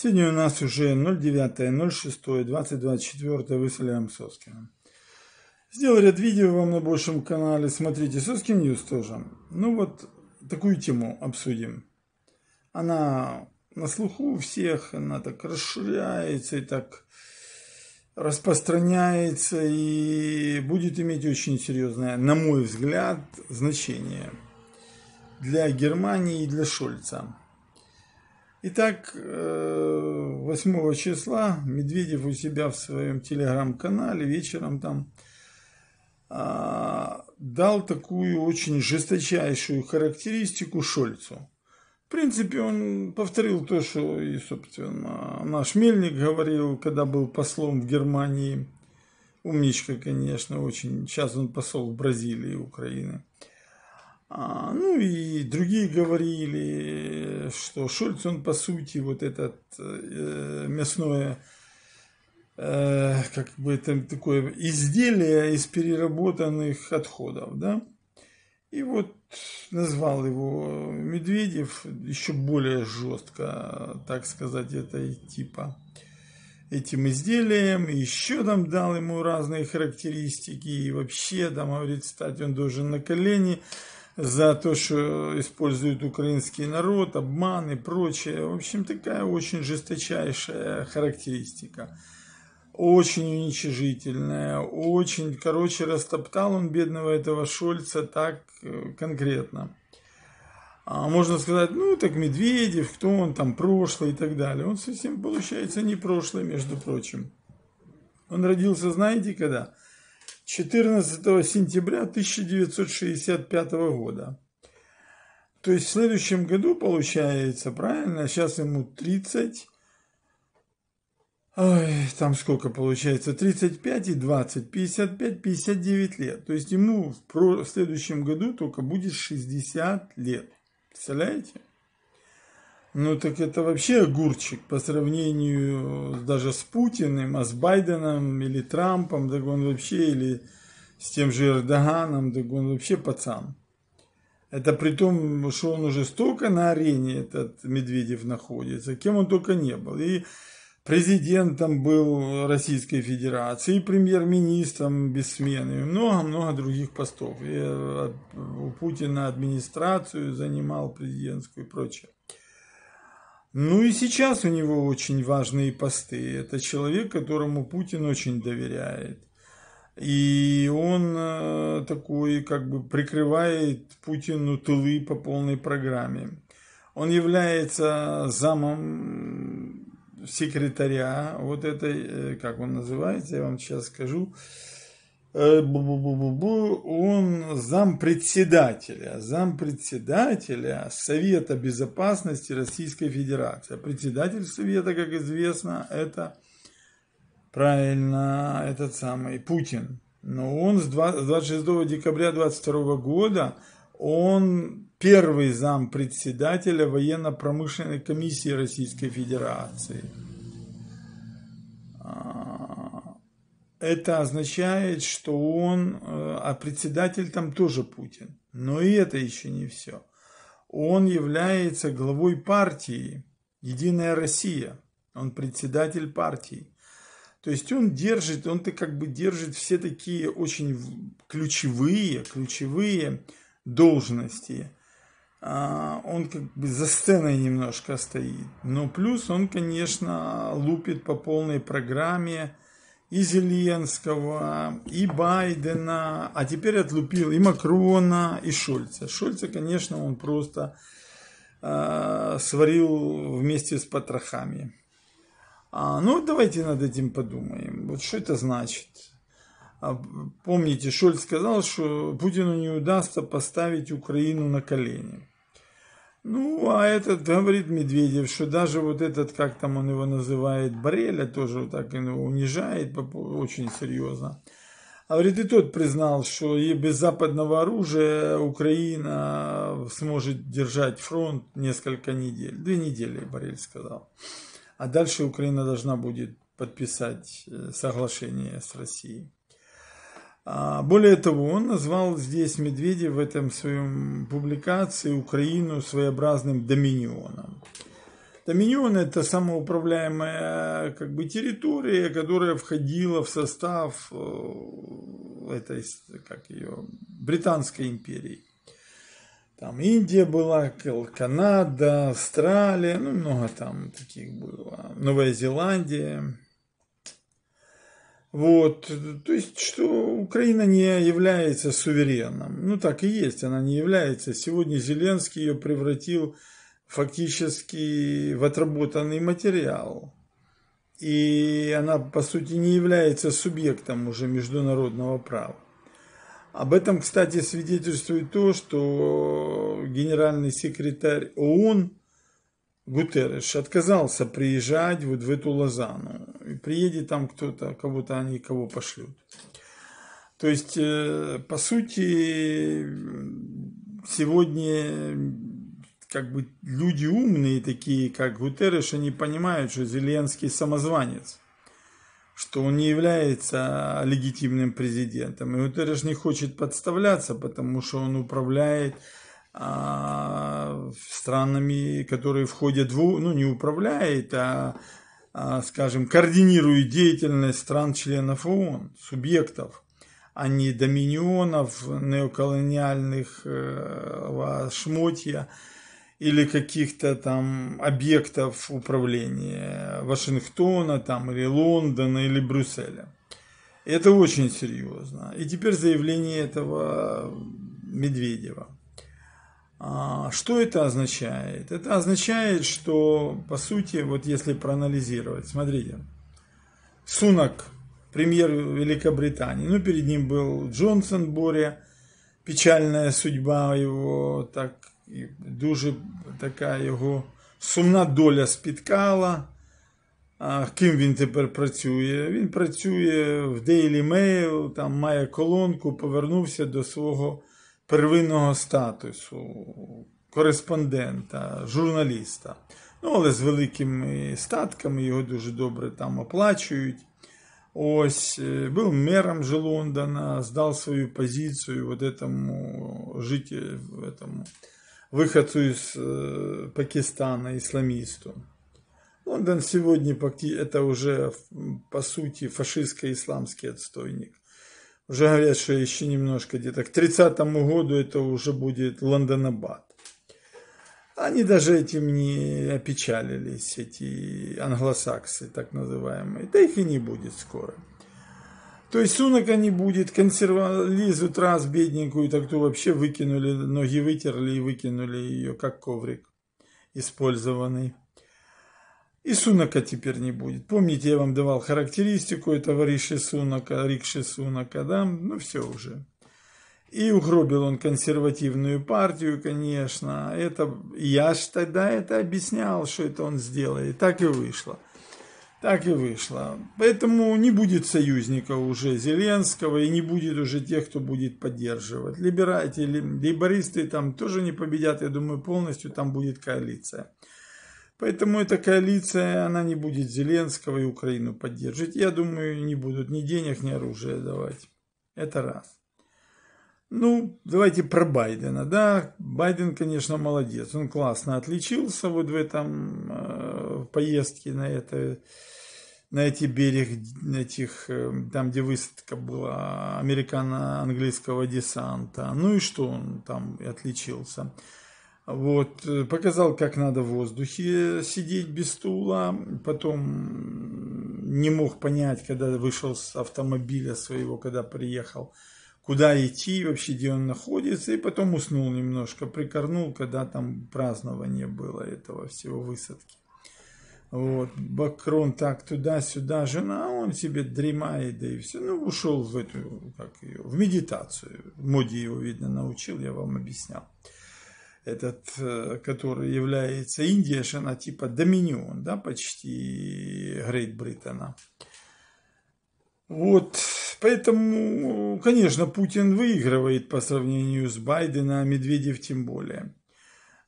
Сегодня у нас уже 09.06.2024 выселяем Соскина. Сделал ряд видео вам на большем канале, смотрите Соскин Ньюс тоже. Ну вот, такую тему обсудим. Она на слуху у всех, она так расширяется и так распространяется и будет иметь очень серьезное, на мой взгляд, значение для Германии и для Шольца. Итак, 8 э, числа Медведев у себя в своем телеграм-канале вечером там а, дал такую очень жесточайшую характеристику Шольцу. В принципе, он повторил то, что и, собственно, наш Мельник говорил, когда был послом в Германии. Умничка, конечно, очень. Сейчас он посол в Бразилии, Украины. Украины. А, ну и другие говорили, что шульц он по сути вот этот э, мясное, э, как бы это такое изделие из переработанных отходов, да. И вот назвал его Медведев еще более жестко, так сказать, этой типа этим изделием, еще там дал ему разные характеристики, и вообще там, говорит, стать он должен на колени, за то, что используют украинский народ, обман и прочее. В общем, такая очень жесточайшая характеристика. Очень уничижительная, очень, короче, растоптал он бедного этого Шольца так э, конкретно. А можно сказать, ну, так Медведев, кто он там, прошлый и так далее. Он совсем, получается, не прошлый, между прочим. Он родился, знаете, когда? 14 сентября 1965 года. То есть в следующем году получается, правильно? Сейчас ему 30. Ой, там сколько получается? 35 и 20, 55, 59 лет. То есть ему в, следующем году только будет 60 лет. Представляете? Ну так это вообще огурчик по сравнению даже с Путиным, а с Байденом или Трампом, так он вообще, или с тем же Эрдоганом, так он вообще пацан. Это при том, что он уже столько на арене, этот Медведев, находится, кем он только не был. И президентом был Российской Федерации, и премьер-министром без смены, и много-много других постов. И э, у Путина администрацию занимал президентскую и прочее. Ну и сейчас у него очень важные посты. Это человек, которому Путин очень доверяет. И он э, такой как бы прикрывает Путину тылы по полной программе. Он является замом секретаря вот этой, э, как он называется, я вам сейчас скажу, Э, он зампредседателя, зампредседателя Совета Безопасности Российской Федерации. Председатель Совета, как известно, это, правильно, этот самый Путин. Но он с 26 декабря 22 года, он первый зам председателя военно-промышленной комиссии Российской Федерации. А, это означает, что он, э, а председатель там тоже Путин. Но и это еще не все. Он является главой партии «Единая Россия». Он председатель партии. То есть он держит, он-то как бы держит все такие очень ключевые, ключевые должности. А, он как бы за сценой немножко стоит. Но плюс он, конечно, лупит по полной программе – и Зеленского, и Байдена, а теперь отлупил и Макрона, и Шольца. Шольца, конечно, он просто э, сварил вместе с потрохами. А, ну, давайте над этим подумаем. Вот что это значит? А, помните, Шольц сказал, что Путину не удастся поставить Украину на колени. Ну, а этот говорит Медведев, что даже вот этот, как там он его называет, Бреля, тоже вот так его ну, унижает очень серьезно. А говорит, и тот признал, что и без западного оружия Украина сможет держать фронт несколько недель. Две недели, Борель сказал. А дальше Украина должна будет подписать э, соглашение с Россией. А, более того, он назвал здесь Медведев в этом своем публикации Украину своеобразным доминионом. Доминион – это самоуправляемая как бы, территория, которая входила в состав э, этой, как ее, Британской империи. Там Индия была, Канада, Австралия, ну много там таких было, Новая Зеландия. Вот, то есть, что Украина не является суверенным. Ну, так и есть, она не является. Сегодня Зеленский ее превратил фактически в отработанный материал. И она, по сути, не является субъектом уже международного права. Об этом, кстати, свидетельствует то, что генеральный секретарь ООН Гутерреш отказался приезжать вот в эту Лозанну приедет там кто-то, кого-то они кого пошлют. То есть, э, по сути, сегодня как бы люди умные, такие как Гутерреш, они понимают, что Зеленский самозванец, что он не является легитимным президентом. И Гутерреш не хочет подставляться, потому что он управляет а, странами, которые входят в... Ну, не управляет, а а, скажем, координирует деятельность стран-членов ООН, субъектов, а не доминионов неоколониальных э, шмотья или каких-то там объектов управления Вашингтона там, или Лондона или Брюсселя. Это очень серьезно. И теперь заявление этого Медведева – а, что это означает? Это означает, что, по сути, вот если проанализировать, смотрите, Сунак, премьер Великобритании, ну, перед ним был Джонсон Боря, печальная судьба его, так, і дуже така його сумна доля спиткала, А Ким він тепер працює? Він працює в Daily Mail, там має колонку, повернувся до свого первинного статусу, кореспондента, журналіста. Ну, але з великими статками його дуже добре там оплачують. Ось, Был мером же Лондона, сдал свою позицию вот этому в этому выходцу из Пакистана, исламисту. Лондон сегодня это уже, по сути, фашистско-исламский отстойник. Уже говорят, что еще немножко где-то к 30 году это уже будет Лондонабад. Они даже этим не опечалились, эти англосаксы так называемые. Да их и не будет скоро. То есть Сунака не будет, консерва... лизут раз бедненькую, так то вообще выкинули, ноги вытерли и выкинули ее, как коврик использованный. И сунака теперь не будет. Помните, я вам давал характеристику этого риши сунака, рикши сунака, да? Ну все уже. И угробил он консервативную партию, конечно. Это, я ж тогда это объяснял, что это он сделает. Так и вышло. Так и вышло. Поэтому не будет союзника уже Зеленского и не будет уже тех, кто будет поддерживать. Либерати, либористы там тоже не победят, я думаю, полностью там будет коалиция. Поэтому эта коалиция, она не будет Зеленского и Украину поддерживать. Я думаю, не будут ни денег, ни оружия давать. Это раз. Ну, давайте про Байдена, да. Байден, конечно, молодец. Он классно отличился вот в этом э, поездке на это на эти берег, на этих, э, там, где высадка была американо-английского десанта. Ну и что он там отличился? Вот, э, показал, как надо в воздухе сидеть без стула. Потом не мог понять, когда вышел с автомобиля своего, когда приехал, куда идти, вообще где он находится. И потом уснул немножко, прикорнул, когда там празднование было этого всего высадки. Вот, Бакрон так туда-сюда, жена, он себе дремает, да и все. Ну, ушел в эту, как ее, в медитацию. моди его, видно, научил, я вам объяснял этот, э, который является Индия, что она типа доминион, да, почти Грейт Британа. Вот, поэтому, конечно, Путин выигрывает по сравнению с Байденом, а Медведев тем более.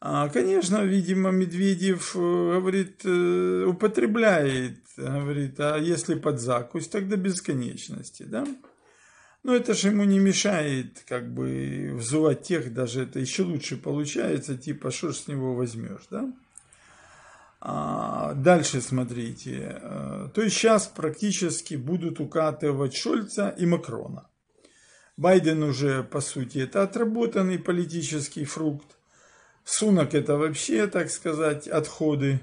А, конечно, видимо, Медведев, э, говорит, э, употребляет, говорит, а если под закусь, тогда бесконечности, да? Но ну, это же ему не мешает, как бы, взывать тех, даже это еще лучше получается, типа, что с него возьмешь, да? А дальше смотрите. Э, то есть сейчас практически будут укатывать Шольца и Макрона. Байден уже, по сути, это отработанный политический фрукт. Сунок это вообще, так сказать, отходы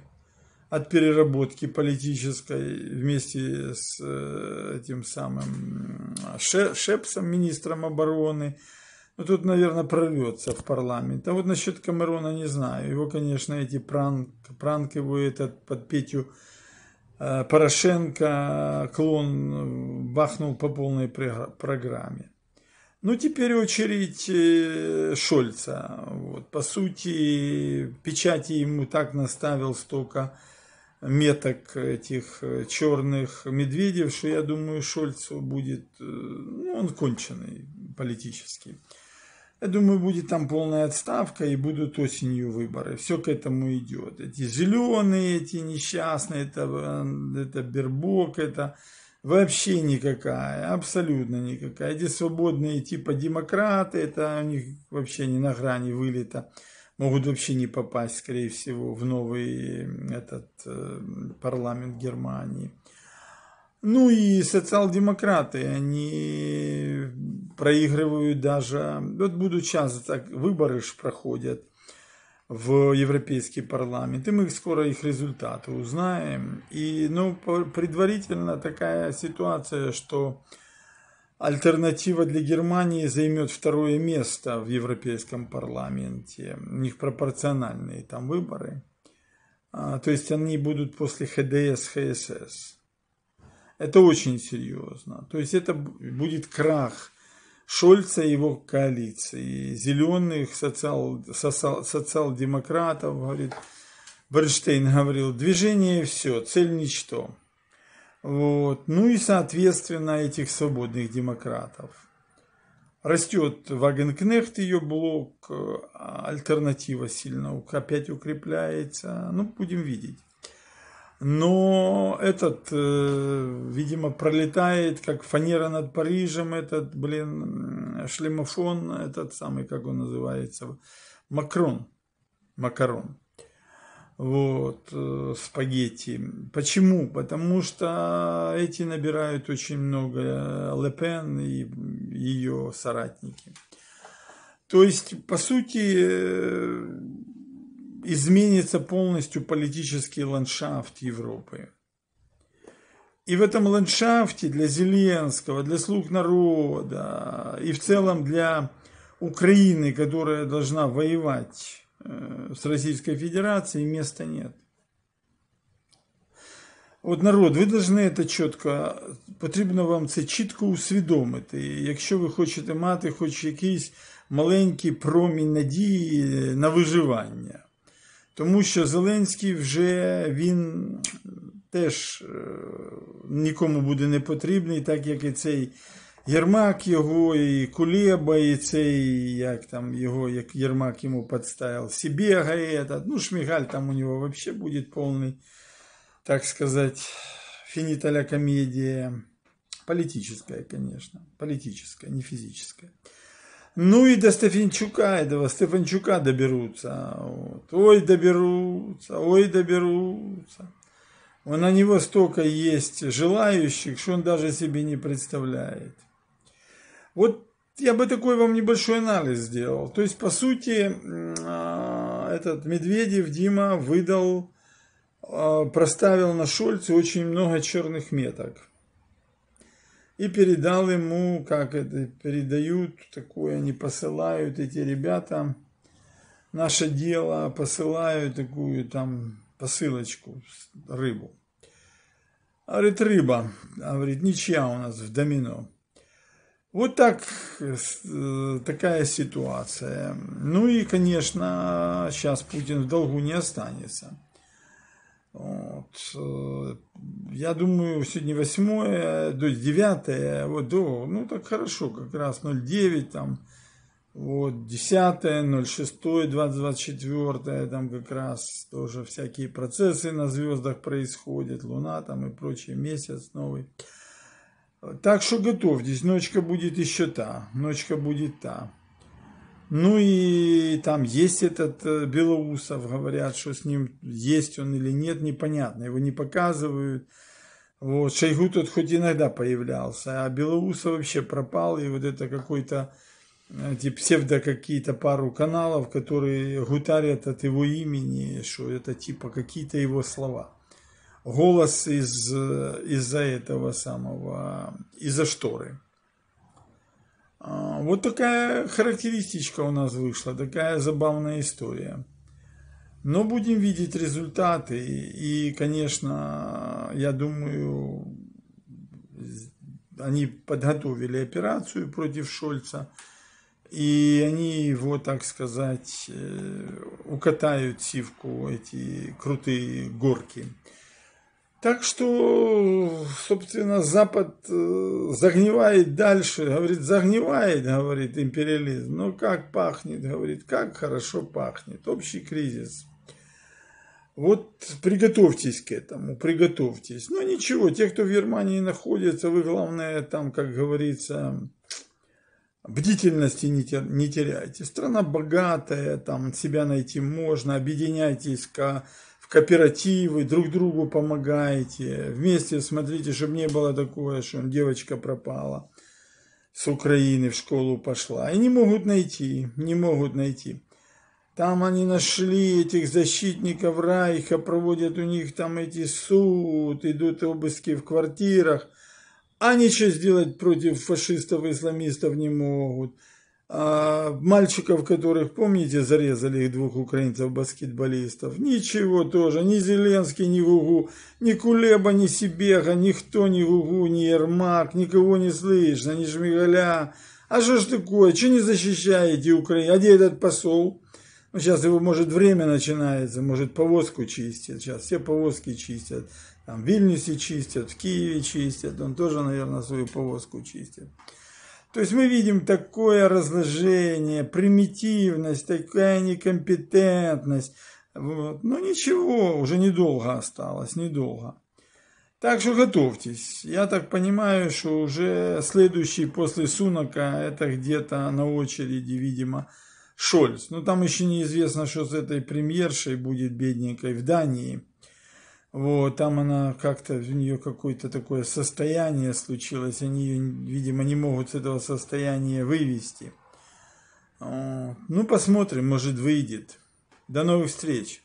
от переработки политической вместе с э, этим самым Шепсом, министром обороны. но ну, тут, наверное, прорвется в парламент. А вот насчет Камерона не знаю. Его, конечно, эти пранк, пранк его этот под Петю э, Порошенко, э, клон бахнул по полной программе. Ну, теперь очередь Шольца. Вот, по сути, печати ему так наставил столько меток этих э, черных медведев, что я думаю, Шольцу будет, э, ну, он конченый политический. Я думаю, будет там полная отставка и будут осенью выборы. Все к этому идет. Эти зеленые, эти несчастные, это, э, это Бербок, это вообще никакая, абсолютно никакая. Эти свободные типа демократы, это у них вообще не на грани вылета могут вообще не попасть, скорее всего, в новый этот э, парламент Германии. Ну и социал-демократы, они проигрывают даже, вот будут сейчас так, выборы ж проходят в Европейский парламент, и мы скоро их результаты узнаем. И, ну, предварительно такая ситуация, что Альтернатива для Германии займет второе место в Европейском парламенте. У них пропорциональные там выборы. А, то есть они будут после ХДС, ХСС. Это очень серьезно. То есть это будет крах Шольца и его коалиции, зеленых социал, социал, социал-демократов, говорит, Бernstein говорил, движение все, цель ничто. Вот. Ну и, соответственно, этих свободных демократов. Растет Вагенкнехт, ее блок, э, альтернатива сильно опять укрепляется. Ну, будем видеть. Но этот, э, видимо, пролетает, как фанера над Парижем, этот, блин, шлемофон, этот самый, как он называется, Макрон, Макарон вот, э, спагетти. Почему? Потому что эти набирают очень много э, Лепен и ее соратники. То есть, по сути, э, изменится полностью политический ландшафт Европы. И в этом ландшафте для Зеленского, для слуг народа и в целом для Украины, которая должна воевать Э, с Российской Федерацией места нет. От народ, ви повинні это чітко, потрібно вам це чітко усвідомити. Якщо ви хочете мати хоч якийсь маленький промінь надії на виживання. Тому що Зеленський вже він теж е, нікому буде не потрібний, так як і цей Єрмак його, і Кулеба, і цей, як там його, як Єрмак йому подставив, Сібега і Ну, Шмигаль там у нього вообще буде повний, так сказати, фініталя комедія. Политическая, конечно. Политическая, не физическая. Ну и до Стефанчука этого, Стефанчука доберутся. Вот. Ой, доберутся, ой, доберутся. На него столько есть желающих, что он даже себе не представляет. Вот я бы такой вам небольшой анализ сделал. То есть, по сути, а, этот Медведев Дима выдал, а, проставил на Шольце очень много черных меток. И передал ему, как это передают, такое они посылают, эти ребята, наше дело, посылают такую там посылочку, рыбу. Говорит, рыба. Говорит, ничья у нас в домино. Вот так, э, э, такая ситуация. Ну и, конечно, сейчас Путин в долгу не останется. Вот. Э, я думаю, сегодня 8 до 9, вот до, ну так хорошо, как раз 0,9, там, вот 10, 06, 24, там как раз тоже всякие процессы на звездах происходят, Луна там и прочее, месяц новый. Так что готовьтесь, ночка будет еще та, ночка будет та. Ну и там есть этот э, Белоусов, говорят, что с ним есть он или нет, непонятно, его не показывают. Вот, Шойгу тут хоть иногда появлялся, а Белоусов вообще пропал, и вот это какой-то типа псевдо какие-то пару каналов, которые гутарят от его имени, что это типа какие-то его слова голос из, э, из-за этого самого, из-за шторы. А, вот такая характеристичка у нас вышла, такая забавная история. Но будем видеть результаты. И, конечно, я думаю, они подготовили операцию против Шольца. И они его, так сказать, э, укатают сивку эти крутые горки. Так что, собственно, Запад э, загнивает дальше, говорит, загнивает, говорит, империализм. Но «Ну, как пахнет, говорит, как хорошо пахнет. Общий кризис. Вот приготовьтесь к этому, приготовьтесь. Но ну, ничего, те, кто в Германии находится, вы, главное, там, как говорится, бдительности не, теряйте. Страна богатая, там себя найти можно, объединяйтесь к в кооперативы, друг другу помогаете, вместе смотрите, чтобы не было такое, что девочка пропала с Украины в школу пошла. И не могут найти, не могут найти. Там они нашли этих защитников Райха, проводят у них там эти суд, идут обыски в квартирах. А ничего сделать против фашистов и исламистов не могут. А мальчиков, которых, помните, зарезали их двух украинцев-баскетболистов. Ничего тоже, ни Зеленский, ни Гугу, ни Кулеба, ни Сибега, никто, ни Гугу, ни Ермак, никого не слышно, ни Шмигаля. А что ж такое, че не защищаете Украину? А где этот посол? Ну, сейчас его, может, время начинается, может, повозку чистят. Сейчас все повозки чистят. Там в Вильнюсе чистят, в Киеве чистят. Он тоже, наверное, свою повозку чистит. То есть мы видим такое разложение, примитивность, такая некомпетентность. Вот. Но ну, ничего, уже недолго осталось, недолго. Так что готовьтесь. Я так понимаю, что уже следующий после Сунака, это где-то на очереди, видимо, Шольц. Но там еще неизвестно, что с этой премьершей будет бедненькой в Дании. Вот, там она как-то, у нее какое-то такое состояние случилось, они ее, видимо, не могут с этого состояния вывести. Ну, посмотрим, может, выйдет. До новых встреч!